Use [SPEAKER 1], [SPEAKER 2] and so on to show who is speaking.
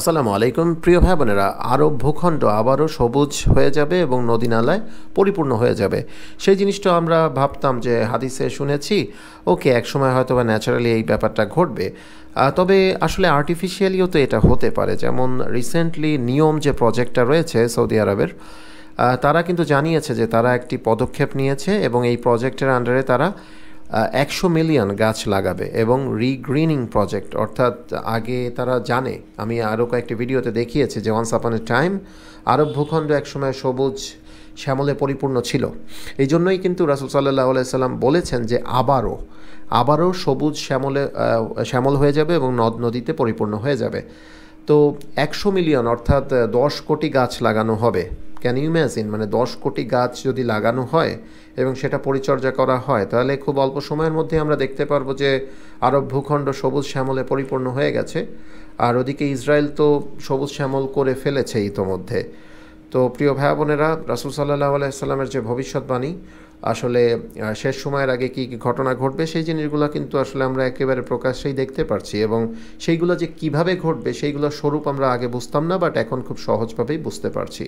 [SPEAKER 1] আসসালামু আলাইকুম প্রিয় ভাই বোনেরা আরব ভূখণ্ড আবারও সবুজ হয়ে যাবে এবং নদী নালায় পরিপূর্ণ হয়ে যাবে সেই জিনিসটা আমরা ভাবতাম যে হাদিসে শুনেছি ওকে একসময় হয়তো বা ন্যাচারালি এই ব্যাপারটা ঘটবে তবে আসলে আর্টিফিশিয়ালিও তো এটা হতে পারে যেমন রিসেন্টলি নিয়ম যে প্রজেক্টটা রয়েছে সৌদি আরবের তারা কিন্তু জানিয়েছে যে তারা একটি পদক্ষেপ নিয়েছে এবং এই প্রজেক্টের আন্ডারে তারা একশো মিলিয়ন গাছ লাগাবে এবং রিগ্রিনিং প্রজেক্ট অর্থাৎ আগে তারা জানে আমি আরও কয়েকটি ভিডিওতে দেখিয়েছি যে ওয়ান্স আপন এ টাইম আরব ভূখণ্ড একসময় সবুজ শ্যামলে পরিপূর্ণ ছিল এই জন্যই কিন্তু রাসুল সাল্লাহ সাল্লাম বলেছেন যে আবারও আবারও সবুজ শ্যামলে শ্যামল হয়ে যাবে এবং নদ নদীতে পরিপূর্ণ হয়ে যাবে তো একশো মিলিয়ন অর্থাৎ দশ কোটি গাছ লাগানো হবে ক্যান ইউ ইম্যাজিন মানে দশ কোটি গাছ যদি লাগানো হয় এবং সেটা পরিচর্যা করা হয় তাহলে খুব অল্প সময়ের মধ্যে আমরা দেখতে পারবো যে আরব ভূখণ্ড সবুজ শ্যামলে পরিপূর্ণ হয়ে গেছে আর ওদিকে ইসরায়েল তো সবুজ শ্যামল করে ফেলেছে ইতোমধ্যে তো প্রিয় ভাই বোনেরা রাসুল সাল্লাহ যে ভবিষ্যৎবাণী আসলে শেষ সময়ের আগে কী কী ঘটনা ঘটবে সেই জিনিসগুলো কিন্তু আসলে আমরা একেবারে প্রকাশ্যেই দেখতে পারছি এবং সেইগুলো যে কিভাবে ঘটবে সেইগুলো স্বরূপ আমরা আগে বুঝতাম না বাট এখন খুব সহজভাবেই বুঝতে পারছি